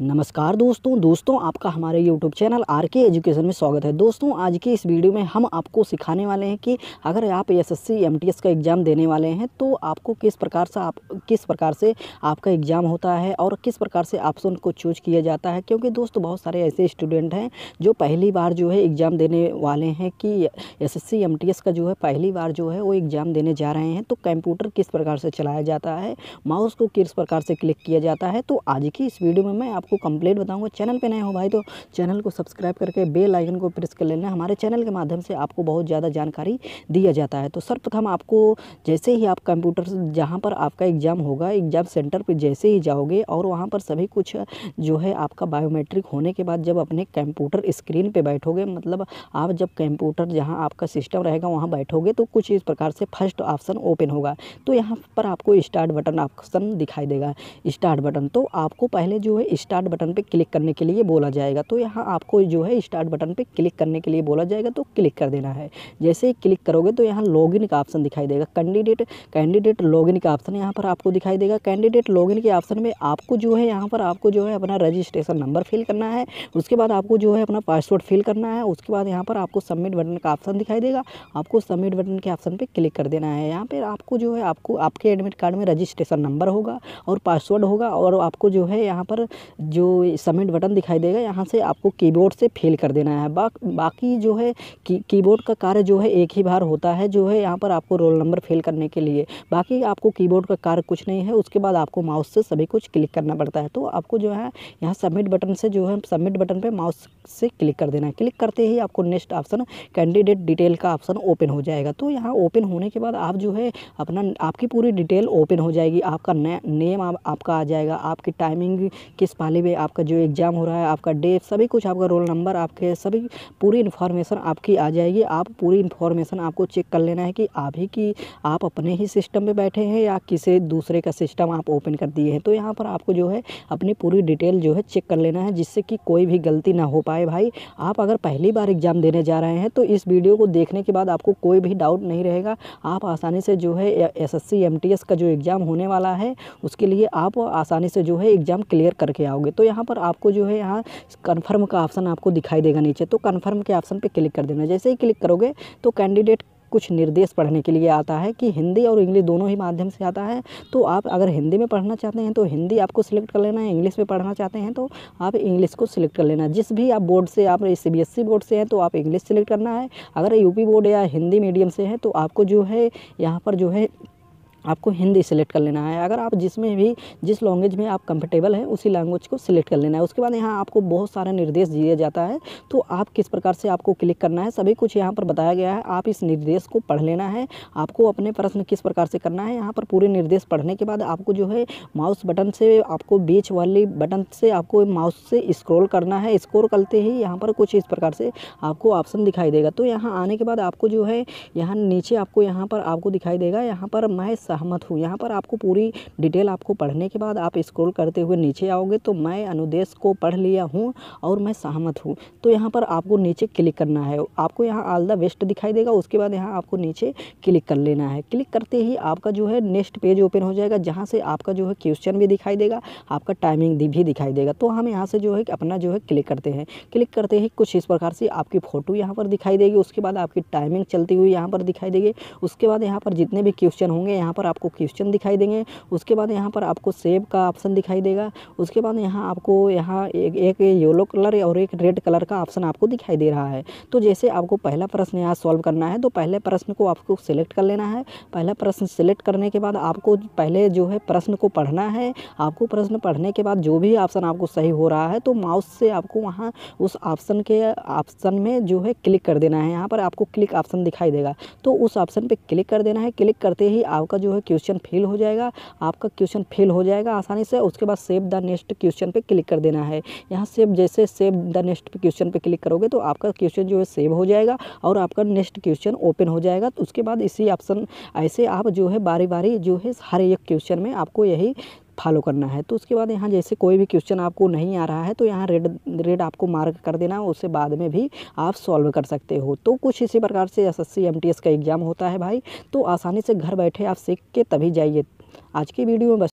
नमस्कार दोस्तों दोस्तों आपका हमारे YouTube channel R K education में स्वागत है दोस्तों आज की इस वीडियो में हम आपको सिखाने वाले हैं कि अगर आप एसएससी एमटीएस का एग्ज़ाम देने वाले हैं तो आपको किस प्रकार से आप किस प्रकार से आपका एग्ज़ाम होता है और किस प्रकार से ऑप्शन को चूज किया जाता है क्योंकि दोस्तों बहुत सारे ऐसे स्टूडेंट हैं जो पहली बार जो है एग्ज़ाम देने वाले हैं कि एस एस का जो है पहली बार जो है वो एग्ज़ाम देने जा रहे हैं तो कंप्यूटर किस प्रकार से चलाया जाता है माउस को किस प्रकार से क्लिक किया जाता है तो आज की इस वीडियो में मैं आप आपको कंप्लीट बताऊंगा चैनल पे नए हो भाई तो चैनल को सब्सक्राइब करके बेल आइकन को प्रेस कर लेना हमारे चैनल के माध्यम से आपको बहुत ज़्यादा जानकारी दिया जाता है तो सर्वप्रथम आपको जैसे ही आप कंप्यूटर जहाँ पर आपका एग्ज़ाम होगा एग्ज़ाम सेंटर पर जैसे ही जाओगे और वहाँ पर सभी कुछ जो है आपका बायोमेट्रिक होने के बाद जब अपने कंप्यूटर स्क्रीन पर बैठोगे मतलब आप जब कंप्यूटर जहाँ आपका सिस्टम रहेगा वहाँ बैठोगे तो कुछ इस प्रकार से फर्स्ट ऑप्शन ओपन होगा तो यहाँ पर आपको स्टार्ट बटन ऑप्शन दिखाई देगा स्टार्ट बटन तो आपको पहले जो है स्टार्ट स्टार्ट बटन पे क्लिक करने के लिए बोला जाएगा तो यहाँ आपको जो है स्टार्ट बटन पे क्लिक करने के लिए बोला जाएगा तो क्लिक कर देना है जैसे ही क्लिक करोगे तो यहाँ लॉगिन का ऑप्शन दिखाई देगा कैंडिडेट कैंडिडेट लॉगिन का ऑप्शन यहाँ पर आपको दिखाई देगा कैंडिडेट लॉगिन के ऑप्शन में आपको जो है यहाँ पर आपको जो है अपना रजिस्ट्रेशन नंबर फिल करना है उसके बाद आपको जो है अपना पासवर्ड फिल करना है उसके बाद यहाँ पर आपको सबमिट बटन का ऑप्शन दिखाई देगा आपको सबमिट बटन के ऑप्शन पर क्लिक कर देना है यहाँ पर आपको जो है आपको आपके एडमिट कार्ड में रजिस्ट्रेशन नंबर होगा और पासवर्ड होगा और आपको जो है यहाँ पर जो सबमिट बटन दिखाई देगा यहाँ से आपको कीबोर्ड से फेल कर देना है बा, बाकी जो है की कीबोर्ड का कार्य जो है एक ही बार होता है जो है यहाँ पर आपको रोल नंबर फेल करने के लिए बाकी आपको कीबोर्ड का कार्य कुछ नहीं है उसके बाद आपको माउस से सभी कुछ क्लिक करना पड़ता है तो आपको जो है यहाँ सबमिट बटन से जो है सबमिट बटन पर माउस से क्लिक कर देना है क्लिक करते ही आपको नेक्स्ट ऑप्शन कैंडिडेट डिटेल का ऑप्शन ओपन हो जाएगा तो यहाँ ओपन होने के बाद आप जो है अपना आपकी पूरी डिटेल ओपन हो जाएगी आपका नेम आपका आ जाएगा आपकी टाइमिंग किस पहले फैमिली में आपका जो एग्ज़ाम हो रहा है आपका डे सभी कुछ आपका रोल नंबर आपके सभी पूरी इन्फॉर्मेशन आपकी आ जाएगी आप पूरी इन्फॉर्मेशन आपको चेक कर लेना है कि आप ही की आप अपने ही सिस्टम में बैठे हैं या किसी दूसरे का सिस्टम आप ओपन कर दिए हैं तो यहाँ पर आपको जो है अपनी पूरी डिटेल जो है चेक कर लेना है जिससे कि कोई भी गलती ना हो पाए भाई आप अगर पहली बार एग्ज़ाम देने जा रहे हैं तो इस वीडियो को देखने के बाद आपको कोई भी डाउट नहीं रहेगा आप आसानी से जो है एस एस का जो एग्ज़ाम होने वाला है उसके लिए आप आसानी से जो है एग्ज़ाम क्लियर करके आओगे होंगे तो यहाँ पर आपको जो है यहाँ कन्फर्म का ऑप्शन आपको दिखाई देगा नीचे तो कन्फर्म के ऑप्शन पर क्लिक कर देना जैसे ही क्लिक करोगे तो कैंडिडेट कुछ निर्देश पढ़ने के लिए आता है कि हिंदी और इंग्लिश दोनों ही माध्यम से आता है तो आप अगर हिंदी में पढ़ना चाहते हैं तो हिंदी आपको सिलेक्ट कर लेना है इंग्लिश में पढ़ना चाहते हैं तो आप इंग्लिश को सिलेक्ट कर लेना जिस भी आप बोर्ड से आप सी बी बोर्ड से हैं तो आप इंग्लिश सिलेक्ट करना है अगर यूपी बोर्ड या हिंदी मीडियम से हैं तो आपको जो है यहाँ पर जो है आपको हिंदी सिलेक्ट कर लेना है अगर आप जिसमें भी जिस लैंग्वेज में आप कंफर्टेबल हैं उसी लैंग्वेज को सिलेक्ट कर लेना है उसके बाद यहाँ आपको बहुत सारा निर्देश दिया जाता है तो आप किस प्रकार से आपको क्लिक करना है सभी कुछ यहाँ पर बताया गया है आप इस निर्देश को पढ़ लेना है आपको अपने प्रश्न किस प्रकार से करना है यहाँ पर पूरे निर्देश पढ़ने के बाद आपको जो है माउस बटन से आपको बीच वाले बटन से आपको माउस से स्क्रोल करना है स्क्रोल करते ही यहाँ पर कुछ इस प्रकार से आपको ऑप्शन दिखाई देगा तो यहाँ आने के बाद आपको जो है यहाँ नीचे आपको यहाँ पर आपको दिखाई देगा यहाँ पर मैं सहमत हूँ यहाँ पर आपको पूरी डिटेल आपको पढ़ने के बाद आप स्क्रॉल करते हुए नीचे आओगे तो मैं अनुदेश को पढ़ लिया हूँ और मैं सहमत हूँ तो यहाँ पर आपको नीचे क्लिक करना है आपको यहाँ ऑल द बेस्ट दिखाई देगा उसके बाद यहाँ आपको नीचे क्लिक कर लेना है क्लिक करते ही आपका जो है नेक्स्ट पेज ओपन हो जाएगा जहाँ से आपका जो है क्वेश्चन भी दिखाई देगा आपका टाइमिंग भी दिखाई देगा तो हम यहाँ से जो है अपना जो है क्लिक करते हैं क्लिक करते ही कुछ इस प्रकार से आपकी फ़ोटो यहाँ पर दिखाई देगी उसके बाद आपकी टाइमिंग चलती हुई यहाँ पर दिखाई देगी उसके बाद यहाँ पर जितने भी क्वेश्चन होंगे यहाँ पर आपको क्वेश्चन दिखाई देंगे उसके बाद यहाँ पर आपको सेव का ऑप्शन दिखाई देगा उसके बाद यहाँ आपको यहाँ एक एक येलो कलर और एक रेड कलर का ऑप्शन आपको दिखाई दे रहा है तो जैसे आपको पहला प्रश्न यहाँ सॉल्व करना है तो पहले प्रश्न को आपको सिलेक्ट कर लेना है पहला प्रश्न सिलेक्ट करने के बाद आपको पहले जो है प्रश्न को पढ़ना है आपको प्रश्न पढ़ने के बाद जो भी ऑप्शन आपको सही हो रहा है तो माउस से आपको वहाँ उस ऑप्शन के ऑप्शन में जो है क्लिक कर देना है यहाँ पर आपको क्लिक ऑप्शन दिखाई देगा तो उस ऑप्शन पर क्लिक कर देना है क्लिक करते ही आपका जो जो है क्वेश्चन फेल हो जाएगा आपका क्वेश्चन फेल हो जाएगा आसानी से उसके बाद सेव द नेक्स्ट क्वेश्चन पे क्लिक कर देना है यहाँ सेव जैसे सेव द नेक्स्ट क्वेश्चन पे क्लिक करोगे तो आपका क्वेश्चन जो है सेव हो जाएगा और आपका नेक्स्ट क्वेश्चन ओपन हो जाएगा तो उसके बाद इसी ऑप्शन ऐसे आप जो है बारी बारी जो है हर एक क्वेश्चन में आपको यही फॉलो करना है तो उसके बाद यहाँ जैसे कोई भी क्वेश्चन आपको नहीं आ रहा है तो यहाँ रेड रेड आपको मार्क कर देना उससे बाद में भी आप सॉल्व कर सकते हो तो कुछ इसी प्रकार से एस एस का एग्ज़ाम होता है भाई तो आसानी से घर बैठे आप सीख के तभी जाइए आज की वीडियो में बस